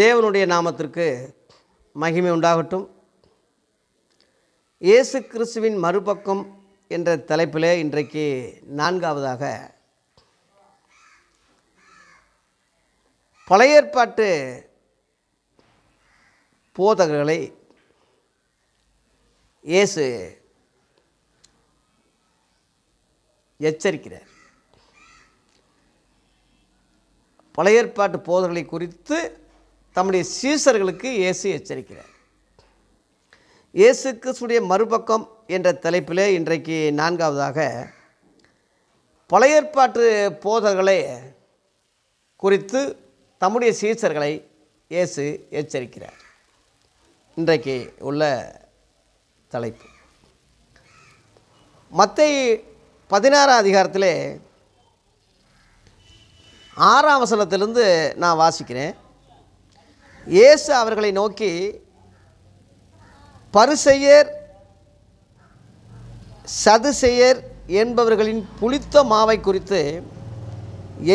தேவனுடைய நாமத்திற்கு மகிமை உண்டாகட்டும் இயேசு கிறிஸ்துவின் மறுபக்கம் என்ற தலைப்பிலே இன்றைக்கு நான்காவதாக பழைய ஏற்பாட்டு போதகர்களை இயேசு எச்சரிக்கிறார் பழையற்பாட்டு ஏற்பாட்டு குறித்து தம்முடைய சீசர்களுக்கு இயேசு எச்சரிக்கிறார் இயேசு கிறிஸ்துடைய மறுபக்கம் என்ற தலைப்பிலே இன்றைக்கு நான்காவதாக பழையற்பாட்டு ஏற்பாட்டு போதல்களை குறித்து தம்முடைய சீசர்களை இயேசு எச்சரிக்கிறார் இன்றைக்கு உள்ள தலைப்பு மத்தை பதினாறாம் அதிகாரத்தில் ஆறாம் வசனத்திலிருந்து நான் வாசிக்கிறேன் இயேசு அவர்களை நோக்கி பரிசெயர் சதுசெயர் என்பவர்களின் புளித்த மாவை குறித்து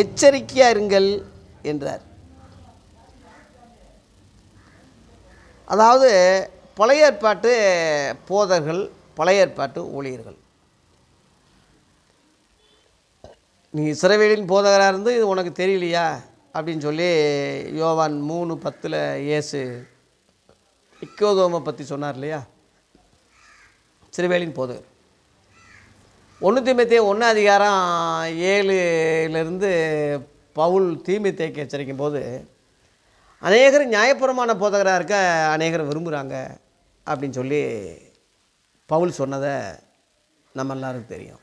எச்சரிக்கையாக இருங்கள் என்றார் அதாவது பழைய ஏற்பாட்டு போதர்கள் பழைய ஏற்பாட்டு ஊழியர்கள் நீ இஸ்ரவேலின் போதகராக இருந்து இது உனக்கு தெரியலையா அப்படின்னு சொல்லி யோவான் மூணு பத்தில் இயேசு இக்கோதோமை பற்றி சொன்னார் இல்லையா சிறுவேலின் போது ஒன்று தீமத்தே ஒன்று அதிகாரம் ஏழுலேருந்து பவுல் தீமித்தேக்கு எச்சரிக்கும் போது அநேகர் நியாயபுரமான போதகராக இருக்க அநேகர் விரும்புகிறாங்க அப்படின்னு சொல்லி பவுல் சொன்னதை நம்ம எல்லாருக்கும் தெரியும்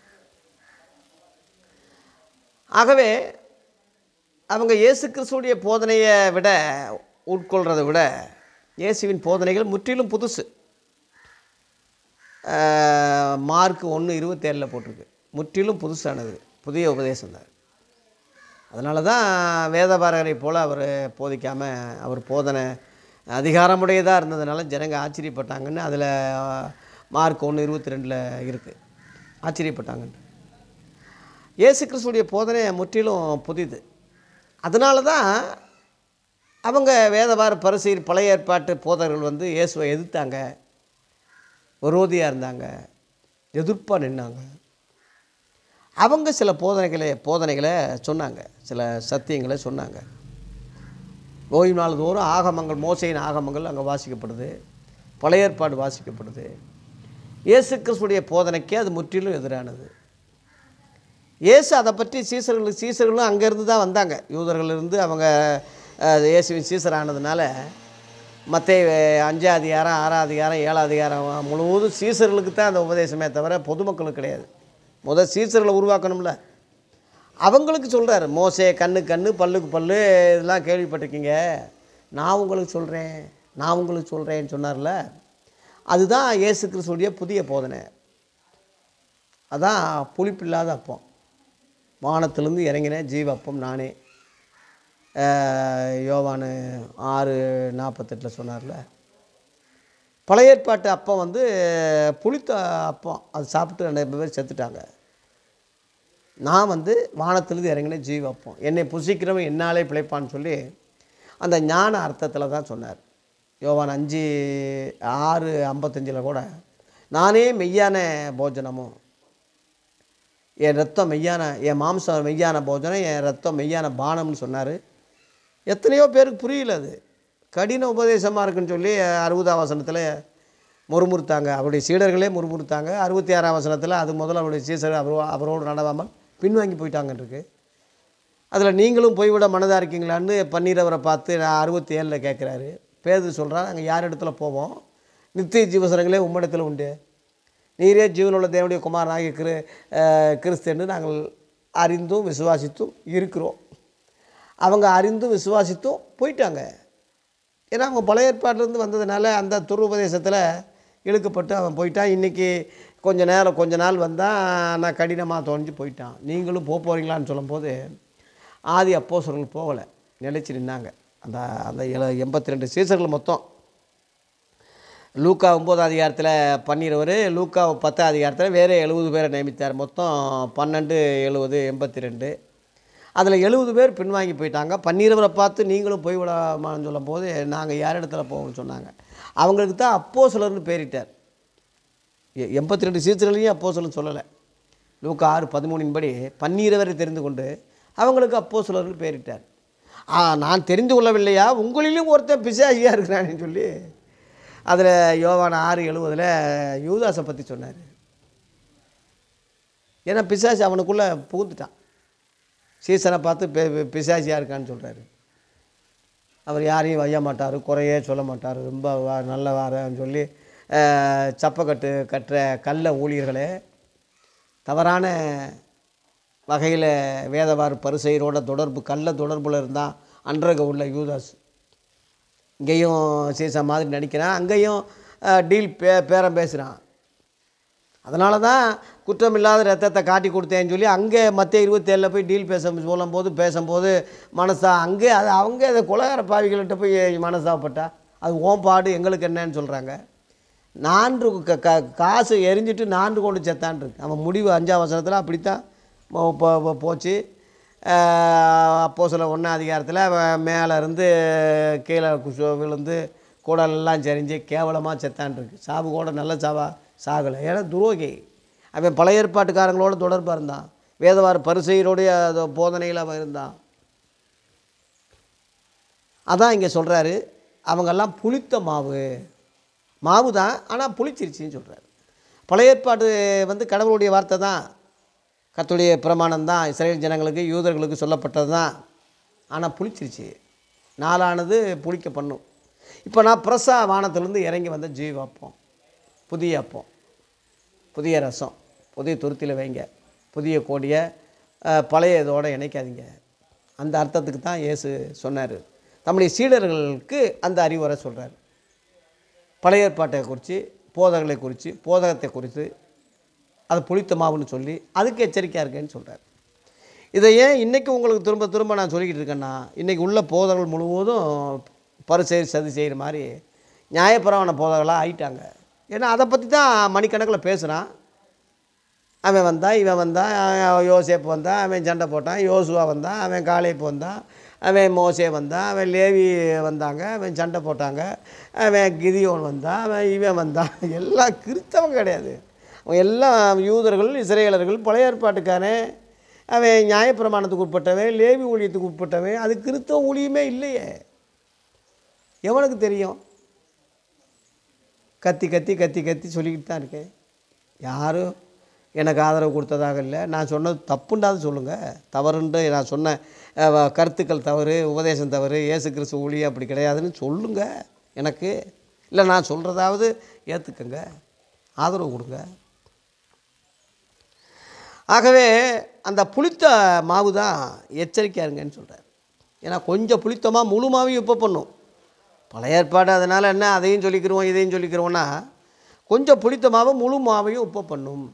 ஆகவே அவங்க இயேசு கிறிஸ்துடைய போதனையை விட உட்கொள்கிறத விட இயேசுவின் போதனைகள் முற்றிலும் புதுசு மார்க் ஒன்று இருபத்தேழில் போட்டிருக்கு முற்றிலும் புதுசானது புதிய உபதேசம் தான் அதனால தான் வேதபாரகரை போல் அவர் போதிக்காமல் அவர் போதனை அதிகாரமுடையதாக இருந்ததுனால ஜனங்கள் ஆச்சரியப்பட்டாங்கன்னு அதில் மார்க் ஒன்று இருபத்தி ரெண்டில் இருக்குது ஆச்சரியப்பட்டாங்கன்னு இயேசு கிறிஸ்துடைய போதனை முற்றிலும் புதிது அதனால தான் அவங்க வேதவார பரிசீர் பழைய ஏற்பாட்டு போதர்கள் வந்து இயேசுவை எதிர்த்தாங்க விரோதியாக இருந்தாங்க எதிர்ப்பாக நின்னாங்க அவங்க சில போதனைகளை போதனைகளை சொன்னாங்க சில சத்தியங்களை சொன்னாங்க ஓய்வு நாள் தோறும் ஆகமங்கள் மோசையின் ஆகமங்கள் அங்கே வாசிக்கப்படுது பழைய ஏற்பாடு வாசிக்கப்படுது இயேசு கிறிஸ்துடைய போதனைக்கே அது முற்றிலும் எதிரானது இயேசு அதை பற்றி சீசர்களுக்கு சீசர்களும் அங்கேருந்து தான் வந்தாங்க யூதர்களிருந்து அவங்க இயேசுவின் சீசர் ஆனதுனால மற்ற அஞ்சு அதிகாரம் ஆறாம் அதிகாரம் ஏழாம் அதிகாரம் முழுவதும் சீசர்களுக்கு தான் அந்த உபதேசமே தவிர பொதுமக்களுக்கு கிடையாது முதல் சீசர்களை உருவாக்கணும்ல அவங்களுக்கு சொல்கிறார் மோசே கண்ணு கண்ணு பல்லுக்கு பல்லு இதெல்லாம் கேள்விப்பட்டிருக்கீங்க நான் உங்களுக்கு சொல்கிறேன் நான் உங்களுக்கு சொல்கிறேன்னு சொன்னார்ல அதுதான் இயேசுக்கு சொல்லிய புதிய போதனை அதான் புளிப்பில்லாத அப்போ வானத்திலிருந்து இறங்கினேன் ஜீவப்பம் நானே யோவானு ஆறு நாற்பத்தெட்டில் சொன்னார்ல பழைய ஏற்பாட்டு அப்பம் வந்து புளித்த அப்பம் அது சாப்பிட்டு ரெண்டு பேர் செத்துட்டாங்க நான் வந்து வானத்திலிருந்து இறங்கின ஜீவப்பம் என்னை புசிக்கிறவன் என்னாலே பிழைப்பான்னு சொல்லி அந்த ஞான அர்த்தத்தில் தான் சொன்னார் யோவான் அஞ்சு ஆறு ஐம்பத்தஞ்சில் கூட நானே மெய்யான போஜனமும் என் ரத்தம் மெய்யான என் மாம்சம் மெய்யான போஜனம் என் ரத்தம் மெய்யான பானம்னு சொன்னார் எத்தனையோ பேருக்கு புரியல அது கடின உபதேசமாக இருக்குன்னு சொல்லி அறுபதாம் வசனத்தில் முறுமுறுத்தாங்க அவருடைய சீடர்களே முறுமுறுத்தாங்க அறுபத்தி ஆறாம் வசனத்தில் அது முதல்ல அவருடைய சீசர் அவரோ அவரோடு நடவாமல் பின்வாங்கி போயிட்டாங்கன்றிருக்கு அதில் நீங்களும் போய்விட மனதாக இருக்கீங்களான்னு பன்னீரவரை பார்த்து நான் அறுபத்தி ஏழில் கேட்குறாரு பேது சொல்கிறார் நாங்கள் யார் இடத்துல போவோம் நித்திய ஜீவசனங்களே உம்மிடத்தில் உண்டு நீரே ஜீவனுள்ள தேவனுடைய குமாரனாக கிரு கிறிஸ்து என்று நாங்கள் அறிந்தும் விசுவாசித்தும் இருக்கிறோம் அவங்க அறிந்தும் விசுவாசித்தும் போயிட்டாங்க ஏன்னா அவங்க பழைய ஏற்பாட்டிலேருந்து வந்ததுனால அந்த துருபதேசத்தில் இழுக்கப்பட்டு அவன் போயிட்டான் இன்றைக்கி கொஞ்சம் நேரம் கொஞ்ச நாள் வந்தால் நான் கடினமாக தோணிஞ்சு போயிட்டான் நீங்களும் போக போகிறீங்களான்னு சொல்லும்போது ஆதி அப்போ போகலை நிலைச்சி நின்னாங்க அந்த அந்த எண்பத்தி ரெண்டு சீசர்கள் மொத்தம் லூக்கா ஒம்பது அதிகாரத்தில் பன்னிரவர் லூக்கா பத்து அதிகாரத்தில் வேறு எழுபது பேரை நியமித்தார் மொத்தம் பன்னெண்டு எழுபது எண்பத்தி ரெண்டு அதில் எழுபது பேர் பின்வாங்கி போயிட்டாங்க பன்னிரவரை பார்த்து நீங்களும் போய் விடாமான்னு சொல்லும்போது நாங்கள் யார் இடத்துல போகணும்னு சொன்னாங்க அவங்களுக்கு தான் அப்போ சிலர்னு பேரிட்டார் எண்பத்தி ரெண்டு சீசன்லையும் அப்போ சிலர் சொல்லலை லூக்கா ஆறு பதிமூணின் படி பன்னீரவரை தெரிந்து கொண்டு அவங்களுக்கு அப்போ சிலர்னு பேரிட்டார் நான் தெரிந்து கொள்ளவில்லையா உங்களிலும் ஒருத்தன் பிசாசியாக இருக்கிறான்னு சொல்லி அதில் யோவான ஆறு எழுபதில் யூதாஸை பற்றி சொன்னார் ஏன்னா பிசாசி அவனுக்குள்ளே புகுந்துட்டான் சீசனை பார்த்து பிசாசியாக இருக்கான்னு சொல்கிறாரு அவர் யாரையும் வைய மாட்டார் குறையே சொல்ல மாட்டார் ரொம்ப நல்ல வாரன்னு சொல்லி சப்பக்கட்டு கட்டுற கள்ள ஊழியர்களே தவறான வகையில் வேதவார் பரிசெயரோட தொடர்பு கள்ள தொடர்பில் இருந்தால் அன்றக உள்ள யூதாஸ் இங்கேயும் சீசா மாதிரி நடிக்கிறான் அங்கேயும் டீல் பே பேரம் பேசுகிறான் அதனால தான் குற்றமில்லாத ரத்தத்தை காட்டி கொடுத்தேன்னு சொல்லி அங்கே மற்ற இருபத்தேழில் போய் டீல் பேச சொல்லும்போது பேசும்போது மனசா அங்கே அது அவங்க அதை குலகார பாவிகள்கிட்ட போய் மனசாப்பட்டா அது ஓம் பாடு எங்களுக்கு என்னன்னு சொல்கிறாங்க நான்கு க க காசு எரிஞ்சிட்டு நான்கு கொண்டு செத்தான்ருக்கு நம்ம முடிவு அஞ்சாம் வசனத்தில் அப்படித்தான் போச்சு அப்போ சில ஒன்றா அதிகாரத்தில் மேலேருந்து கீழே குசு விழுந்து கூடலெல்லாம் செரிஞ்சு கேவலமாக செத்தான்ருக்கு சாவு கூட நல்ல சாவா சாகலை ஏன்னா துரோகி அவன் பழைய ஏற்பாட்டுக்காரங்களோட தொடர்பாக இருந்தான் வேதவார பரிசையினுடைய போதனையில் அவன் இருந்தான் அதான் இங்கே சொல்கிறாரு அவங்கெல்லாம் புளித்த மாவு மாவு தான் ஆனால் புளிச்சிருச்சின்னு சொல்கிறாரு பழைய ஏற்பாடு வந்து கடவுளுடைய வார்த்தை தான் கத்துடைய பிரமாணம் தான் இஸ்ரேல் ஜனங்களுக்கு யூதர்களுக்கு சொல்லப்பட்டது தான் ஆனால் புளிச்சிருச்சு நாளானது புளிக்க பண்ணும் இப்போ நான் பிரசா வானத்துலேருந்து இறங்கி வந்த ஜீவாப்பம் புதிய அப்பம் புதிய ரசம் புதிய துருத்தியில் வைங்க புதிய கோடியை பழைய இதோடு இணைக்காதீங்க அந்த அர்த்தத்துக்கு தான் இயேசு சொன்னார் நம்முடைய சீடர்களுக்கு அந்த அறிவுரை சொல்கிறார் பழைய ஏற்பாட்டை குறித்து போதகளை குறித்து போதகத்தை குறித்து அது புளித்த மாவுன்னு சொல்லி அதுக்கு எச்சரிக்கையாக இருக்கேன்னு சொல்கிறார் இதை ஏன் இன்றைக்கி உங்களுக்கு திரும்ப திரும்ப நான் சொல்லிக்கிட்டு இருக்கேன்னா இன்றைக்கி உள்ள போதர்கள் முழுவதும் பரிசெய் சதி செய்கிற மாதிரி நியாயபரமான போதர்களாக ஆயிட்டாங்க ஏன்னா அதை பற்றி தான் மணிக்கணக்கில் பேசுகிறான் அவன் வந்தான் இவன் வந்தான் யோசேப்பு வந்தான் அவன் சண்டை போட்டான் யோசுவா வந்தான் அவன் காலேப்பு வந்தான் அவன் மோசே வந்தான் அவன் லேவி வந்தாங்க அவன் சண்டை போட்டாங்க அவன் கிதியோன் வந்தான் அவன் இவன் வந்தான் எல்லாம் கிறித்தவன் கிடையாது அவங்க எல்லா யூதர்கள் இஸ்ரேலர்கள் பழைய ஏற்பாட்டுக்காரன் அவன் நியாயப்பிரமாணத்துக்கு உட்பட்டவன் லேவி ஊழியத்துக்கு உட்பட்டவன் அது கிறித்தவ ஊழியமே இல்லையே எவனுக்கு தெரியும் கத்தி கத்தி கத்தி கத்தி சொல்லிக்கிட்டு தான் இருக்கேன் யாரும் எனக்கு ஆதரவு கொடுத்ததாக இல்லை நான் சொன்னது தப்புண்டாவது சொல்லுங்கள் தவறுன்ற நான் சொன்ன கருத்துக்கள் தவறு உபதேசம் தவறு ஏசு கிறிஸ்து ஊழி அப்படி கிடையாதுன்னு சொல்லுங்கள் எனக்கு இல்லை நான் சொல்கிறதாவது ஏற்றுக்கங்க ஆதரவு கொடுங்க ஆகவே அந்த புளித்த மாவு தான் எச்சரிக்கையாக இருங்கன்னு சொல்கிறார் ஏன்னா கொஞ்சம் புளித்தமாக முழு மாவையும் இப்போ பண்ணும் பழைய ஏற்பாடு அதனால் என்ன அதையும் சொல்லிக்கிறோம் இதையும் சொல்லிக்கிறோன்னா கொஞ்சம் புளித்த மாவு முழு மாவையும் உப்பு பண்ணும்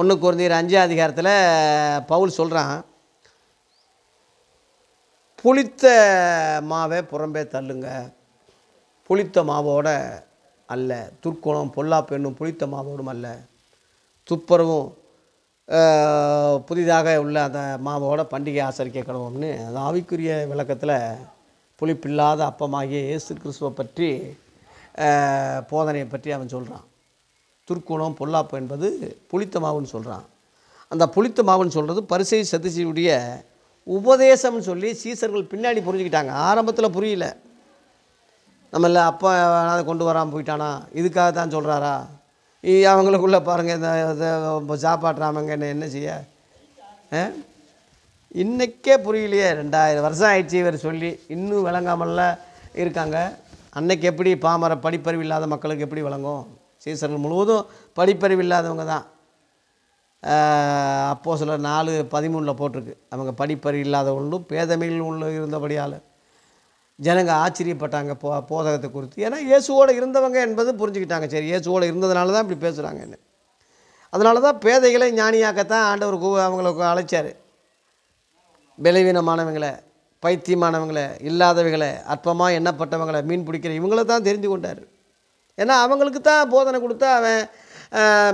ஒன்று குறைஞ்சிரு அஞ்சாம் அதிகாரத்தில் பவுல் சொல்கிறான் புளித்த மாவை புறம்பே தள்ளுங்க புளித்த மாவோட அல்ல துர்க்குணம் பொல்லாப்பெண்ணும் புளித்த மாவோடும் அல்ல துப்புரவும் புதிதாக உள்ள அந்த மாவோட பண்டிகை ஆசரிக்க கடவும்னு அந்த ஆவிக்குரிய விளக்கத்தில் புளிப்பில்லாத அப்பமாகிய இயேசு கிறிஸ்துவை பற்றி போதனையை பற்றி அவன் சொல்கிறான் துர்க்குணம் பொல்லாப்பு என்பது புளித்த மாவுன்னு சொல்கிறான் அந்த புளித்த மாவுன்னு சொல்கிறது பரிசை சதிசியுடைய உபதேசம்னு சொல்லி சீசர்கள் பின்னாடி புரிஞ்சுக்கிட்டாங்க ஆரம்பத்தில் புரியல நம்ம இல்லை அப்பா அதை கொண்டு வராமல் போயிட்டானா இதுக்காக தான் சொல்கிறாரா அவங்களுக்குள்ளே பாருங்கள் இந்த சாப்பாடுறாமங்க என்ன என்ன செய்ய இன்றைக்கே புரியலையே ரெண்டாயிரம் வருஷம் ஆயிடுச்சு இவர் சொல்லி இன்னும் விளங்காமல்ல இருக்காங்க அன்னைக்கு எப்படி பாமர படிப்பறிவு இல்லாத மக்களுக்கு எப்படி விளங்கும் சீசர்கள் முழுவதும் படிப்பறிவு இல்லாதவங்க தான் அப்போ சில நாலு பதிமூணில் போட்டிருக்கு அவங்க படிப்பறிவு இல்லாதவங்களும் பேதமையில் உள்ள இருந்தபடியால் ஜனங்க ஆச்சரியப்பட்டாங்க போ போதகத்தை குறித்து ஏன்னா இயேசுவோடு இருந்தவங்க என்பது புரிஞ்சுக்கிட்டாங்க சரி இயேசுவோடு இருந்ததுனால தான் இப்படி என்ன அதனால தான் பேதைகளை ஞானியாக்கத்தான் ஆண்டவர் கூ அவங்களுக்கு அழைச்சார் விளைவீனமானவங்களை பைத்தியமானவங்களை இல்லாதவங்களை அற்பமாக எண்ணப்பட்டவங்களை மீன் பிடிக்கிற இவங்கள தான் தெரிஞ்சு கொண்டார் ஏன்னா அவங்களுக்கு தான் போதனை கொடுத்தா அவன்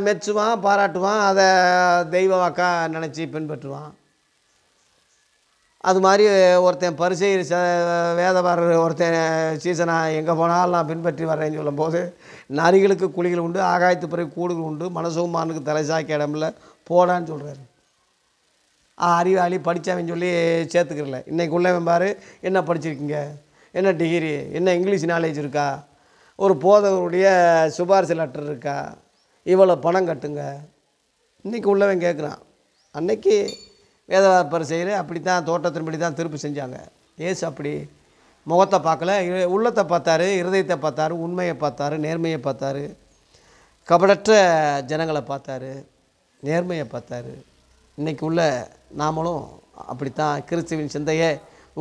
மெச்சுவான் பாராட்டுவான் அதை வாக்காக நினச்சி பின்பற்றுவான் அது மாதிரி ஒருத்தன் பரிசை வேதவர் ஒருத்தன் சீசனாக எங்கே போனாலும் நான் பின்பற்றி வரேன்னு சொல்லும்போது நரிகளுக்கு குழிகள் உண்டு ஆகாயத்து பிறகு கூடுகள் உண்டு மனசும் மானுக்கு தலை சாக்கி இடமில்ல போடான்னு சொல்கிறாரு அறிவாளி படித்தவன் சொல்லி சேர்த்துக்கிறல இன்றைக்கு உள்ளவன் பாரு என்ன படிச்சிருக்கீங்க என்ன டிகிரி என்ன இங்கிலீஷ் நாலேஜ் இருக்கா ஒரு போதவருடைய சிபாரிசு லெட்டர் இருக்கா இவ்வளோ பணம் கட்டுங்க இன்றைக்கி உள்ளவன் கேட்குறான் அன்னைக்கு வேதவாப்பர் செய்கிற அப்படி தான் தோட்டத்தின்படி தான் திருப்பு செஞ்சாங்க ஏசு அப்படி முகத்தை பார்க்கல உள்ளத்தை பார்த்தாரு இருதயத்தை பார்த்தாரு உண்மையை பார்த்தாரு நேர்மையை பார்த்தாரு கபடற்ற ஜனங்களை பார்த்தாரு நேர்மையை பார்த்தாரு இன்றைக்கி உள்ள நாமளும் அப்படித்தான் கிறிஸ்துவின் சிந்தையே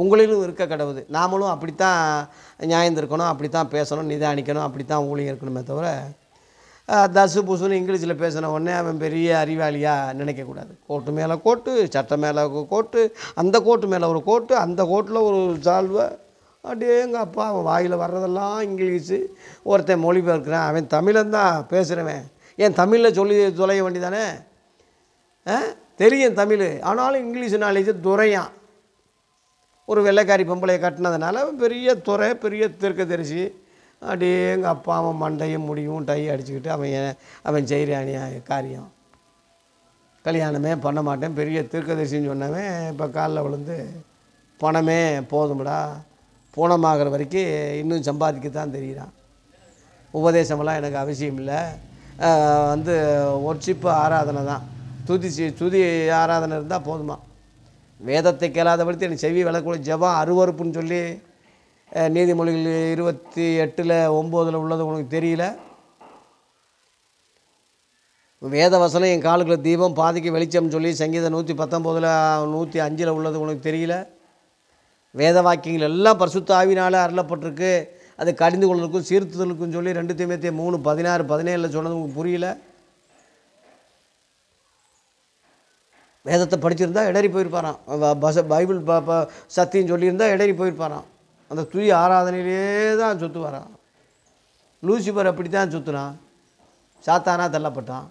உங்களிலும் இருக்க கடவுது நாமளும் அப்படித்தான் இருக்கணும் அப்படி தான் பேசணும் நிதானிக்கணும் அப்படி தான் ஊழியம் இருக்கணுமே தவிர தசு புசுன்னு இங்கிலீஷில் பேசின உடனே அவன் பெரிய அறிவாளியாக நினைக்கக்கூடாது கோட்டு மேலே கோட்டு சட்டை மேலே கோட்டு அந்த கோட்டு மேலே ஒரு கோட்டு அந்த கோட்டில் ஒரு சால்வை அப்படியே எங்கள் அப்பா அவன் வாயில் வர்றதெல்லாம் இங்கிலீஷு ஒருத்தன் மொழிபெயர்க்கிறான் அவன் தமிழந்தான் பேசுகிறவன் ஏன் தமிழில் சொல்லி தொலைய வேண்டிதானே தெரியும் தமிழ் ஆனாலும் இங்கிலீஷ் நாலேஜ் துறையான் ஒரு வெள்ளைக்காரி பொம்பளையை கட்டினதுனால பெரிய துறை பெரிய தெரிச்சு அப்படியே எங்கள் அப்பா அவன் மண்டையும் முடியும் டை அடிச்சுக்கிட்டு அவன் அவன் செய்கிறானிய காரியம் கல்யாணமே பண்ண மாட்டேன் பெரிய தீர்க்கதரிசின்னு சொன்னவன் இப்போ காலில் விழுந்து பணமே போதும்டா பூனமாகிற வரைக்கும் இன்னும் சம்பாதிக்க தான் தெரிகிறான் உபதேசமெல்லாம் எனக்கு அவசியம் இல்லை வந்து ஒர்ஷிப்பு ஆராதனை தான் துதி துதி ஆராதனை இருந்தால் போதுமா வேதத்தை கேளாதபடி எனக்கு செவி விளக்கூட ஜபம் அருவறுப்புன்னு சொல்லி நீதிமொழிகள் இருபத்தி எட்டில் ஒம்போதில் உள்ளது உனக்கு தெரியல வசனம் என் காலுக்குள்ள தீபம் பாதிக்கு வெளிச்சம் சொல்லி சங்கீதம் நூற்றி பத்தொம்போதில் நூற்றி அஞ்சில் உள்ளது உனக்கு தெரியல வேத வாக்கியங்கள் எல்லாம் பரிசுத்த ஆவினால் அருளப்பட்டிருக்கு அது கடிந்து கொள்வதற்கும் சீர்த்துதலுக்கும் சொல்லி ரெண்டு தீமத்திய மூணு பதினாறு பதினேழில் சொன்னது உங்களுக்கு புரியல வேதத்தை படிச்சிருந்தால் இடறி போயிருப்பாரான் பச பைபிள் ப சொல்லியிருந்தால் இடறி போயிருப்பாரான் அந்த தூய ஆராதனையிலே தான் சொத்து வரான் லூசிபர் அப்படி தான் சுற்றுனான் சாத்தானாக தள்ளப்பட்டான்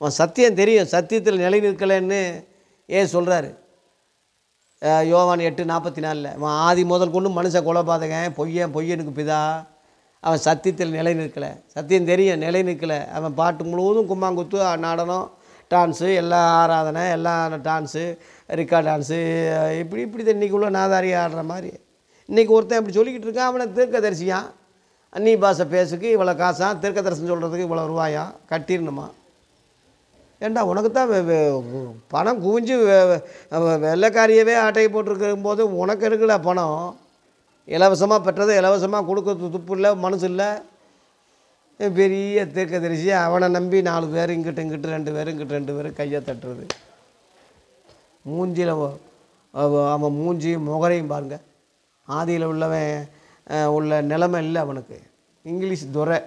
அவன் சத்தியம் தெரியும் சத்தியத்தில் நிலை நிற்கலைன்னு ஏன் சொல்கிறாரு யோவான் எட்டு நாற்பத்தி நாலில் அவன் ஆதி முதல் கொண்டு மனுஷன் கொலைபாதகன் பொய்யன் பொய்யனுக்கு பிதா அவன் சத்தியத்தில் நிலை நிற்கலை சத்தியம் தெரியும் நிலை நிற்கலை அவன் பாட்டு முழுவதும் கும்மாங்குத்து நாடனம் டான்ஸு எல்லா ஆராதனை எல்லா டான்ஸு ரிக்கா டான்ஸு இப்படி இப்படி தண்ணிக்குள்ளே நாதாரியாக ஆடுற மாதிரி இன்றைக்கி ஒருத்தன் இப்படி சொல்லிக்கிட்டு இருக்கான் அவனை தீர்க்கதரிசியா அன்னி பாஷை பேசுக்கு இவ்வளோ காசா தீர்க்க தரிசனம் சொல்கிறதுக்கு இவ்வளோ ரூபாயா கட்டிடணுமா ஏண்டா உனக்கு தான் பணம் குவிஞ்சு வெள்ளைக்காரியவே ஆட்டையை போட்டிருக்கும் போது உனக்கு இருக்குல்ல பணம் இலவசமாக பெற்றதை இலவசமாக கொடுக்கறது துப்பு இல்லை மனசு இல்லை பெரிய தீர்க்க தரிசி அவனை நம்பி நாலு பேர் இங்கிட்ட இங்கிட்டு ரெண்டு பேர் இங்கிட்ட ரெண்டு பேரும் கையை தட்டுறது மூஞ்சியில் அவன் மூஞ்சியும் முகரையும் பாருங்கள் ஆதியில் உள்ளவன் உள்ள நிலைமை இல்லை அவனுக்கு இங்கிலீஷ் துறை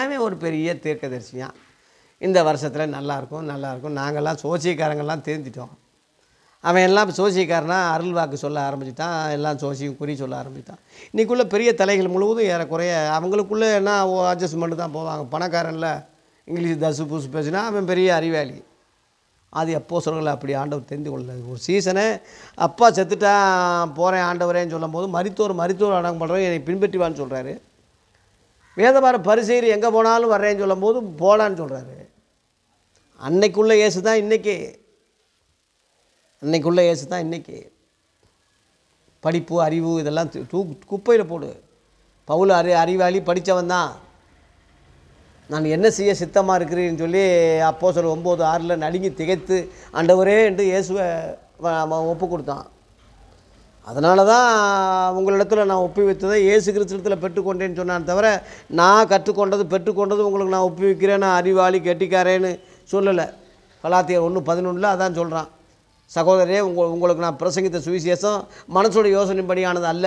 அவன் ஒரு பெரிய தீர்க்கதரிசியாக இந்த வருஷத்தில் நல்லாயிருக்கும் நல்லாயிருக்கும் நாங்கள்லாம் சோசியக்காரங்கள்லாம் தெரிஞ்சிட்டோம் அவன் எல்லாம் சோசியக்காரனா அருள் வாக்கு சொல்ல ஆரம்பிச்சுட்டான் எல்லாம் சோசியும் குறி சொல்ல ஆரம்பிச்சிட்டான் இன்றைக்குள்ளே பெரிய தலைகள் முழுவதும் ஏறக்குறைய அவங்களுக்குள்ளே என்ன அட்ஜஸ்ட்மெண்ட்டு தான் போவாங்க பணக்காரனில் இங்கிலீஷ் தசு புதுசு பேசினா அவன் பெரிய அறிவாளி அது எப்போ சொல்கிறேன் அப்படி ஆண்டவர் தெரிந்து கொள்ளல ஒரு சீசனை அப்பா செத்துட்டான் போகிறேன் ஆண்டவரேன்னு சொல்லும் போது மருத்துவர் மருத்துவர் அடங்கம் பண்ணுறோம் என்னை பின்பற்றிவான்னு சொல்கிறாரு வேதபார பரிசெய்து எங்கே போனாலும் வர்றேன்னு சொல்லும் போது போகலான்னு சொல்கிறாரு அன்னைக்குள்ள இயேசு தான் இன்றைக்கி அன்னைக்குள்ள இயேசு தான் இன்றைக்கி படிப்பு அறிவு இதெல்லாம் தூ குப்பையில் போடு பவுல் அறி அறிவாளி படித்தவன் தான் நான் என்ன செய்ய சித்தமாக இருக்கிறேன்னு சொல்லி அப்போ சொல்ல ஒம்பது ஆறில் நடுங்கி திகைத்து ஆண்டவரே என்று இயேசுவை ஒப்பு கொடுத்தான் அதனால தான் உங்களிடத்தில் நான் வைத்ததை இயேசு கிறிஸ்தத்தில் பெற்றுக்கொண்டேன்னு சொன்னான் தவிர நான் கற்றுக்கொண்டது பெற்றுக்கொண்டது உங்களுக்கு நான் வைக்கிறேன் நான் அறிவாளி கெட்டிக்காரேன்னு சொல்லலை கலாத்தியர் ஒன்று பதினொன்றில் அதான் சொல்கிறான் சகோதரே உங்கள் உங்களுக்கு நான் பிரசங்கித்த சுவிசேஷம் மனசோட யோசனைப்படியானது அல்ல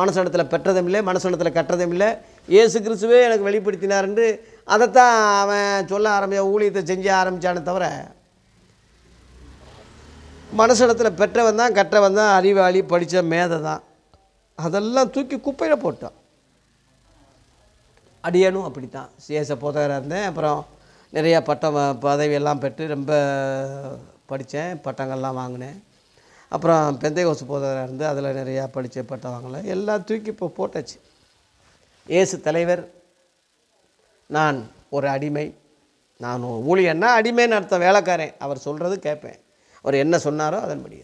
மனசனத்தில் பெற்றதும் இல்லை மனசனத்தில் கற்றதும் இல்லை இயேசு கிறிஸ்துவே எனக்கு வெளிப்படுத்தினார் என்று அதைத்தான் அவன் சொல்ல ஆரம்பி ஊழியத்தை செஞ்ச ஆரம்பித்தானே தவிர மனசிடத்தில் பெற்றவன் தான் கற்றவன் தான் அறிவாளி படித்த மேதை தான் அதெல்லாம் தூக்கி குப்பையில் போட்டான் அடியனும் அப்படி தான் சிஎஸ்ஐ போதகராக இருந்தேன் அப்புறம் நிறையா பட்டம் பதவியெல்லாம் பெற்று ரொம்ப படித்தேன் பட்டங்கள்லாம் வாங்கினேன் அப்புறம் பெந்தை கோசு போதகராக இருந்து அதில் நிறையா படித்த பட்டம் வாங்கலை எல்லாம் தூக்கி இப்போ போட்டாச்சு ஏசு தலைவர் நான் ஒரு அடிமை நான் ஊழியன்னா அடிமைன்னு நடத்த வேலைக்காரன் அவர் சொல்கிறது கேட்பேன் அவர் என்ன சொன்னாரோ அதன்படி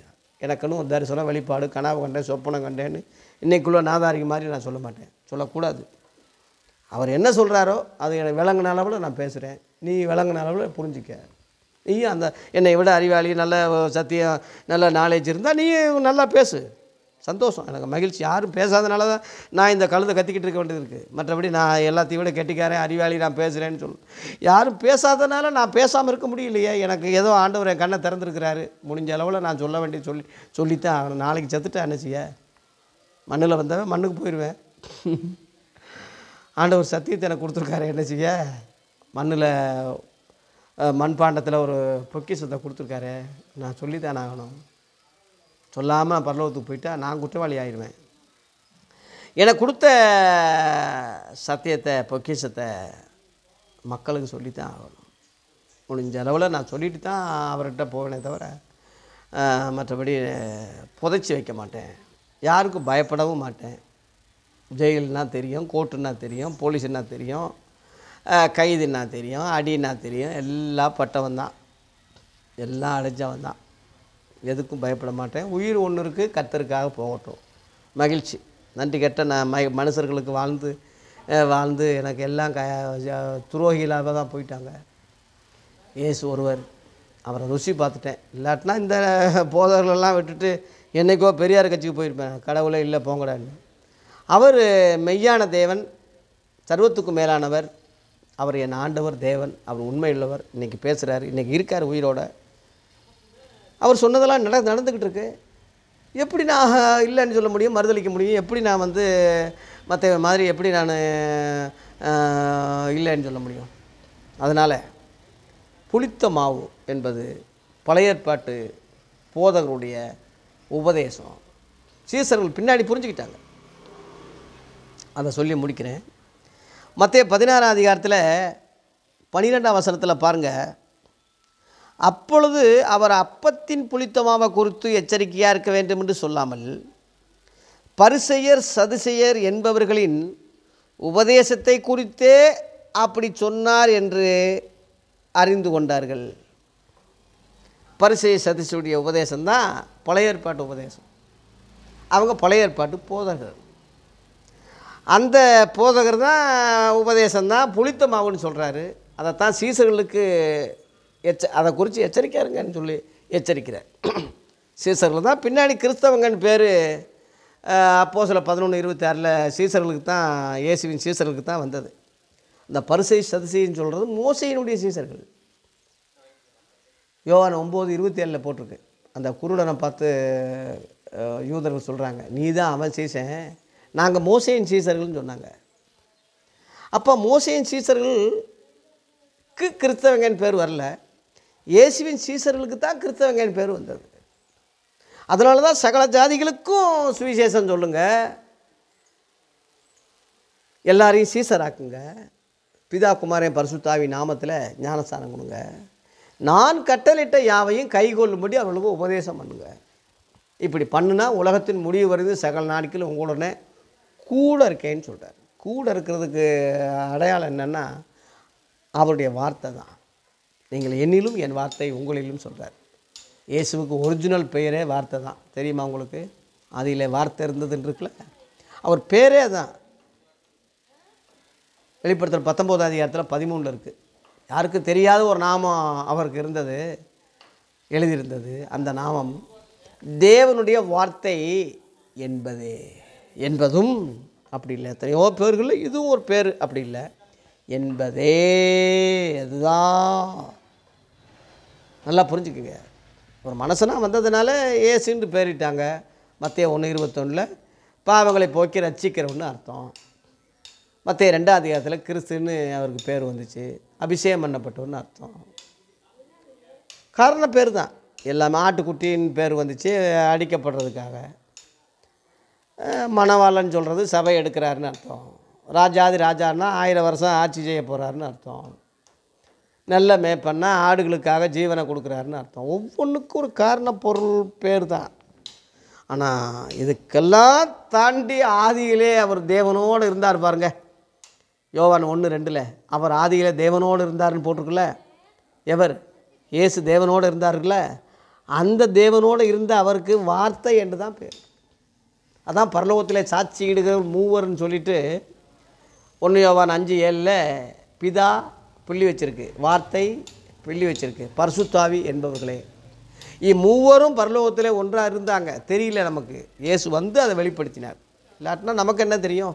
எனக்குன்னு ஒரு தரிசனம் வெளிப்பாடு கனவு கண்டேன் சொப்பனம் கண்டேன்னு இன்றைக்குள்ளே நாதாரிக்கு மாதிரி நான் சொல்ல மாட்டேன் சொல்லக்கூடாது அவர் என்ன சொல்கிறாரோ அது எனக்கு விளங்கின அளவில் நான் பேசுகிறேன் நீ விளங்கின அளவில் புரிஞ்சிக்க நீயும் அந்த என்னை விட அறிவாளி நல்ல சத்தியம் நல்ல நாலேஜ் இருந்தால் நீ நல்லா பேசு சந்தோஷம் எனக்கு மகிழ்ச்சி யாரும் பேசாதனால தான் நான் இந்த கழுதை கத்திக்கிட்டு இருக்க வேண்டியது இருக்குது மற்றபடி நான் எல்லாத்தையும் விட கெட்டிக்காரன் அறிவாளி நான் பேசுகிறேன்னு சொல்லு யாரும் பேசாதனால நான் பேசாமல் இருக்க முடியலையே எனக்கு ஏதோ ஆண்டவர் என் கண்ணை திறந்துருக்கிறாரு முடிஞ்ச அளவில் நான் சொல்ல வேண்டிய சொல்லி சொல்லித்தான் ஆகணும் நாளைக்கு செத்துட்டேன் என்ன செய்ய மண்ணில் வந்தவன் மண்ணுக்கு போயிடுவேன் ஆண்டவர் சத்தியத்தை எனக்கு கொடுத்துருக்காரு என்ன செய்ய மண்ணில் மண்பாண்டத்தில் ஒரு பொக்கிசத்தை கொடுத்துருக்காரு நான் சொல்லித்தான் ஆகணும் சொல்லாமல் பரலோகத்துக்கு போயிட்டால் நான் குற்றவாளி ஆயிடுவேன் எனக்கு கொடுத்த சத்தியத்தை பொக்கிஷத்தை மக்களுக்கு சொல்லி தான் ஆகணும் முடிஞ்ச அளவில் நான் சொல்லிட்டு தான் அவர்கிட்ட போவேனே தவிர மற்றபடி புதைச்சி வைக்க மாட்டேன் யாருக்கும் பயப்படவும் மாட்டேன் ஜெயில்னா தெரியும் கோர்ட்டுன்னா தெரியும் போலீஸுன்னா தெரியும் கைதுன்னா தெரியும் அடின்னா தெரியும் எல்லா பட்டவன் தான் எல்லாம் அடைஞ்சவன் தான் எதுக்கும் பயப்பட மாட்டேன் உயிர் ஒன்று இருக்குது கத்தருக்காக போகட்டும் மகிழ்ச்சி நன்றி கெட்ட நான் ம மனுஷர்களுக்கு வாழ்ந்து வாழ்ந்து எனக்கு எல்லாம் க துரோகிகளாக தான் போயிட்டாங்க இயேசு ஒருவர் அவரை ருசி பார்த்துட்டேன் இல்லாட்டினா இந்த போதவர்களெல்லாம் விட்டுட்டு என்றைக்கோ பெரியார் கட்சிக்கு போயிருப்பேன் கடவுளே இல்லை போங்கடான்னு அவர் மெய்யான தேவன் சர்வத்துக்கு மேலானவர் அவர் என் ஆண்டவர் தேவன் அவர் உண்மையுள்ளவர் இன்றைக்கி பேசுகிறார் இன்றைக்கி இருக்கார் உயிரோட அவர் சொன்னதெல்லாம் நட நடந்துக்கிட்டு இருக்கு எப்படி நான் இல்லைன்னு சொல்ல முடியும் மறுதளிக்க முடியும் எப்படி நான் வந்து மற்ற மாதிரி எப்படி நான் இல்லைன்னு சொல்ல முடியும் அதனால் புளித்த மாவு என்பது பழைய ஏற்பாட்டு போதகருடைய உபதேசம் சீசர்கள் பின்னாடி புரிஞ்சுக்கிட்டாங்க அதை சொல்லி முடிக்கிறேன் மற்ற பதினாறாம் அதிகாரத்தில் பன்னிரெண்டாம் வசனத்தில் பாருங்கள் அப்பொழுது அவர் அப்பத்தின் புளித்தமாவை குறித்து எச்சரிக்கையாக இருக்க வேண்டும் என்று சொல்லாமல் பரிசெயர் சதுசெயர் என்பவர்களின் உபதேசத்தை குறித்தே அப்படி சொன்னார் என்று அறிந்து கொண்டார்கள் பரிசெய சதிசுடைய உபதேசம்தான் பழைய ஏற்பாட்டு உபதேசம் அவங்க பழைய ஏற்பாட்டு போதகர் அந்த போதகர் தான் உபதேசம்தான் புளித்த மாவுன்னு சொல்கிறாரு அதைத்தான் சீசர்களுக்கு எச்ச அதை குறித்து எச்சரிக்காருங்கன்னு சொல்லி எச்சரிக்கிறார் சீசர்கள் தான் பின்னாடி கிறிஸ்தவங்கன்னு பேர் அப்போ சில பதினொன்று இருபத்தி ஆறில் சீசர்களுக்கு தான் இயேசுவின் சீசர்களுக்கு தான் வந்தது இந்த பரிசை சதிசைன்னு சொல்கிறது மோசையினுடைய சீசர்கள் யோகான் ஒம்பது இருபத்தி ஏழில் போட்டிருக்கு அந்த குருடனை பார்த்து யூதர்கள் சொல்கிறாங்க நீ தான் அவன் சீசன் நாங்கள் மோசையின் சீசர்கள்னு சொன்னாங்க அப்போ மோசையின் சீசர்களுக்கு கிறிஸ்தவங்கன்னு பேர் வரல இயேசுவின் சீசர்களுக்கு தான் கிறிஸ்தவங்கன்னு பேர் வந்தது அதனால தான் சகல ஜாதிகளுக்கும் சுவிசேஷம் சொல்லுங்கள் எல்லாரையும் சீசராக்குங்க பிதா குமாரன் பரிசுத்தாவி நாமத்தில் ஞானஸ்தானம் கொடுங்க நான் கட்டளிட்ட யாவையும் கைகொள்ளும்படி அவர்களுக்கு உபதேசம் பண்ணுங்க இப்படி பண்ணுனா உலகத்தின் முடிவு வருது சகல நாடுகள் உங்களுடனே கூட இருக்கேன்னு சொல்கிறார் கூட இருக்கிறதுக்கு அடையாளம் என்னென்னா அவருடைய வார்த்தை தான் நீங்கள் என்னிலும் என் வார்த்தை உங்களிலும் சொல்கிறார் இயேசுவுக்கு ஒரிஜினல் பெயரே வார்த்தை தான் தெரியுமா உங்களுக்கு அதில் வார்த்தை இருந்ததுன்னு இருக்குல்ல அவர் பேரே அதான் வெளிப்படுத்தல் பத்தொம்போதாம் அதிகாரத்தில் பதிமூணில் இருக்குது யாருக்கும் தெரியாத ஒரு நாமம் அவருக்கு இருந்தது எழுதியிருந்தது அந்த நாமம் தேவனுடைய வார்த்தை என்பது என்பதும் அப்படி இல்லை எத்தனையோ பேர்கள் இதுவும் ஒரு பேர் அப்படி இல்லை என்பதே அதுதான் நல்லா புரிஞ்சுக்குங்க ஒரு மனசனாக வந்ததுனால ஏசுன்னு பேரிட்டாங்க மத்திய ஒன்று இருபத்தொன்னில் பாவங்களை போக்கி ரச்சிக்கிறவன்னு அர்த்தம் மற்ற ரெண்டாவது காலத்தில் கிறிஸ்துன்னு அவருக்கு பேர் வந்துச்சு அபிஷேகம் பண்ணப்பட்டவர்னு அர்த்தம் காரண பேர் தான் எல்லாமே ஆட்டுக்குட்டின்னு பேர் வந்துச்சு அடிக்கப்படுறதுக்காக மணவாளன்னு சொல்கிறது சபை எடுக்கிறாருன்னு அர்த்தம் ராஜாதி ராஜான்னா ஆயிரம் வருஷம் ஆட்சி செய்ய போகிறாருன்னு அர்த்தம் நல்ல மேய்ப்பண்ணா ஆடுகளுக்காக ஜீவனை கொடுக்குறாருன்னு அர்த்தம் ஒவ்வொன்றுக்கும் ஒரு காரண பொருள் பேர் தான் ஆனால் இதுக்கெல்லாம் தாண்டி ஆதியிலே அவர் தேவனோடு இருந்தார் பாருங்க யோவான் ஒன்று ரெண்டில் அவர் ஆதியிலே தேவனோடு இருந்தார்னு போட்டிருக்குல்ல எவர் இயேசு தேவனோடு இருந்தாருக்குல்ல அந்த தேவனோடு இருந்த அவருக்கு வார்த்தை என்று தான் பேர் அதான் பரலோகத்தில் சாட்சியிடுகிற மூவர்னு சொல்லிட்டு ஒன்று யோவான் அஞ்சு ஏழில் பிதா புள்ளி வச்சிருக்கு வார்த்தை புள்ளி வச்சிருக்கு பர்சுத்தாவி என்பவர்களே இம்மூவரும் பரலோகத்தில் ஒன்றாக இருந்தாங்க தெரியல நமக்கு இயேசு வந்து அதை வெளிப்படுத்தினார் இல்லாட்டினா நமக்கு என்ன தெரியும்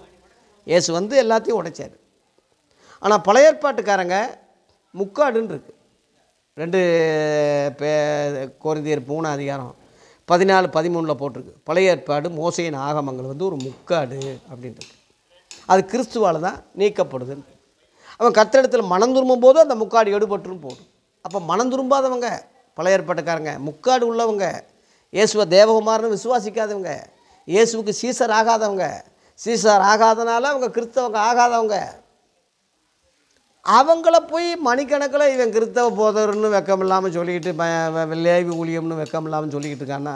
இயேசு வந்து எல்லாத்தையும் உடைச்சார் ஆனால் பழைய ஏற்பாட்டுக்காரங்க முக்காடுன்னு இருக்குது ரெண்டு பே கோரிந்தியர் பூன அதிகாரம் பதினாலு பதிமூணில் போட்டிருக்கு பழைய ஏற்பாடு மோசையின் ஆகமங்கள் வந்து ஒரு முக்காடு அப்படின்ட்டு அது கிறிஸ்துவால் தான் நீக்கப்படுதுன்னு அவன் கத்திரத்தில் மனம் திரும்பும் போது அந்த முக்காடு எடுபட்டுரும் போடும் அப்போ மனம் திரும்பாதவங்க பழைய ஏற்பட்டக்காரங்க முக்காடு உள்ளவங்க இயேசுவை தேவகுமார்னு விசுவாசிக்காதவங்க இயேசுவுக்கு சீசர் ஆகாதவங்க சீசர் ஆகாதனால அவங்க கிறிஸ்தவங்க ஆகாதவங்க அவங்கள போய் மணிக்கணக்கில் இவன் கிறிஸ்தவ போதர்னு வெக்கம் இல்லாமல் சொல்லிக்கிட்டு லேவி ஊழியம்னு வெக்கம் இல்லாமல் சொல்லிக்கிட்டு இருக்கான்னா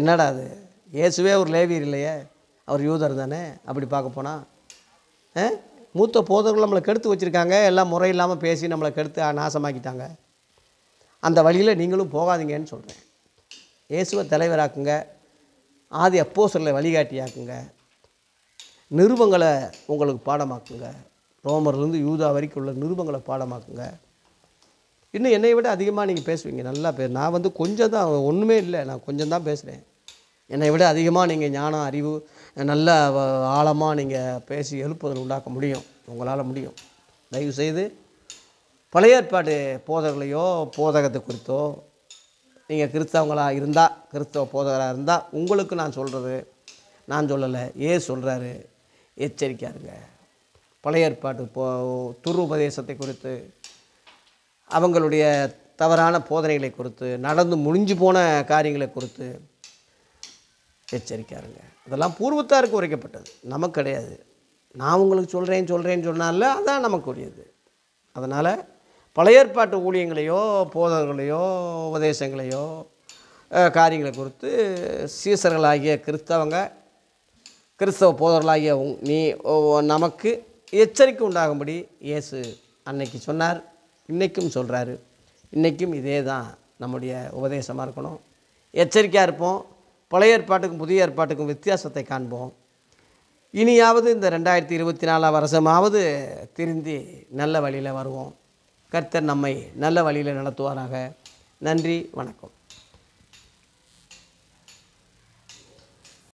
என்னடா அது இயேசுவே ஒரு லேவியர் இல்லையே அவர் யூதர் தானே அப்படி பார்க்க போனால் மூத்த போதர்கள் நம்மளை கெடுத்து வச்சுருக்காங்க எல்லாம் முறையில்லாமல் பேசி நம்மளை கெடுத்து நாசமாக்கிட்டாங்க அந்த வழியில் நீங்களும் போகாதீங்கன்னு சொல்கிறேன் இயேசுவை தலைவராக்குங்க ஆதி அப்போ சொல்ல வழிகாட்டியாக்குங்க நிருபங்களை உங்களுக்கு பாடமாக்குங்க ரோமர்லேருந்து யூதா வரைக்கும் உள்ள நிருபங்களை பாடமாக்குங்க இன்னும் என்னை விட அதிகமாக நீங்கள் பேசுவீங்க நல்லா பே நான் வந்து கொஞ்சம் தான் ஒன்றுமே இல்லை நான் கொஞ்சம் தான் பேசுகிறேன் என்னை விட அதிகமாக நீங்கள் ஞானம் அறிவு நல்ல ஆழமாக நீங்கள் பேசி எழுப்புதல் உண்டாக்க முடியும் உங்களால் முடியும் செய்து பழைய ஏற்பாடு போதகர்களையோ போதகத்தை குறித்தோ நீங்கள் கிறிஸ்தவங்களாக இருந்தால் கிறிஸ்தவ போதகராக இருந்தால் உங்களுக்கு நான் சொல்கிறது நான் சொல்லலை ஏ சொல்கிறாரு எச்சரிக்கையாக இருங்க பழைய ஏற்பாட்டு போ உபதேசத்தை குறித்து அவங்களுடைய தவறான போதனைகளை குறித்து நடந்து முடிஞ்சு போன காரியங்களை குறித்து எச்சரிக்கையாக இருங்க அதெல்லாம் பூர்வத்தாருக்கு உரைக்கப்பட்டது நமக்கு கிடையாது நான் உங்களுக்கு சொல்கிறேன் சொல்கிறேன்னு சொன்னால அதான் நமக்கு உரியது அதனால் பழைய ஏற்பாட்டு ஊழியங்களையோ போதர்களையோ உபதேசங்களையோ காரியங்களை குறித்து சீசர்களாகிய கிறிஸ்தவங்க கிறிஸ்தவ போதர்களாகிய நீ நமக்கு எச்சரிக்கை உண்டாகும்படி இயேசு அன்னைக்கு சொன்னார் இன்றைக்கும் சொல்கிறாரு இன்றைக்கும் இதே தான் நம்முடைய உபதேசமாக இருக்கணும் எச்சரிக்கையாக இருப்போம் பழைய ஏற்பாட்டுக்கும் புதிய ஏற்பாட்டுக்கும் வித்தியாசத்தை காண்போம் இனியாவது இந்த ரெண்டாயிரத்தி இருபத்தி நாலாம் வருஷமாவது திருந்தி நல்ல வழியில் வருவோம் கர்த்தர் நம்மை நல்ல வழியில் நடத்துவாராக நன்றி வணக்கம்